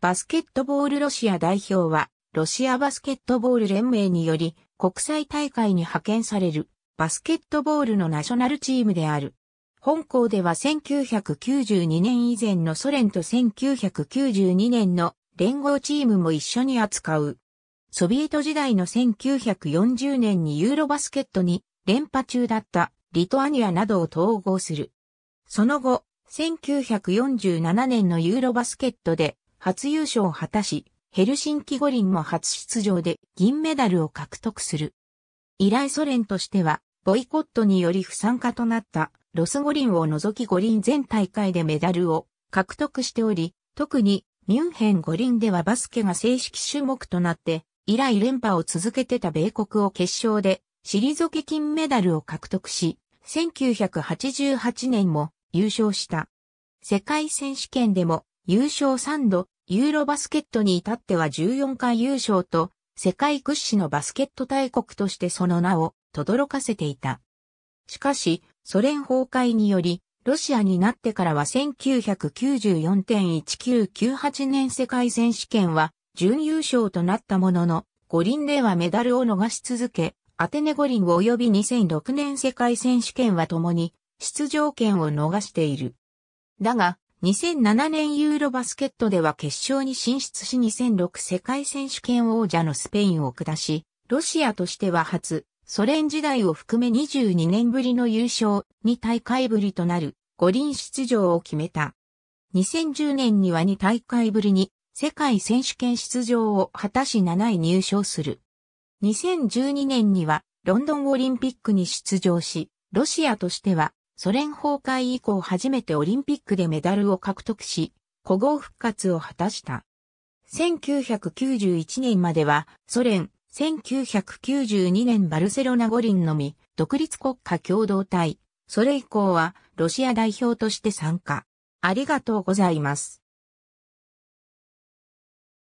バスケットボールロシア代表は、ロシアバスケットボール連盟により、国際大会に派遣される、バスケットボールのナショナルチームである。本校では1992年以前のソ連と1992年の連合チームも一緒に扱う。ソビエト時代の1940年にユーロバスケットに連覇中だったリトアニアなどを統合する。その後、1947年のユーロバスケットで初優勝を果たし、ヘルシンキ五輪も初出場で銀メダルを獲得する。以来ソ連としては、ボイコットにより不参加となったロス五輪を除き五輪全大会でメダルを獲得しており、特にミュンヘン五輪ではバスケが正式種目となって、以来連覇を続けてた米国を決勝で、退け金メダルを獲得し、1988年も優勝した。世界選手権でも優勝3度、ユーロバスケットに至っては14回優勝と、世界屈指のバスケット大国としてその名を轟かせていた。しかし、ソ連崩壊により、ロシアになってからは1994.1998年世界選手権は準優勝となったものの、五輪ではメダルを逃し続け、アテネ五輪及び2006年世界選手権は共に出場権を逃している。だが、2007年ユーロバスケットでは決勝に進出し2006世界選手権王者のスペインを下し、ロシアとしては初、ソ連時代を含め22年ぶりの優勝、2大会ぶりとなる五輪出場を決めた。2010年には2大会ぶりに世界選手権出場を果たし7位入賞する。2012年にはロンドンオリンピックに出場し、ロシアとしてはソ連崩壊以降初めてオリンピックでメダルを獲得し、古豪復活を果たした。1991年まではソ連、1992年バルセロナ五輪のみ、独立国家共同体、それ以降はロシア代表として参加。ありがとうございます。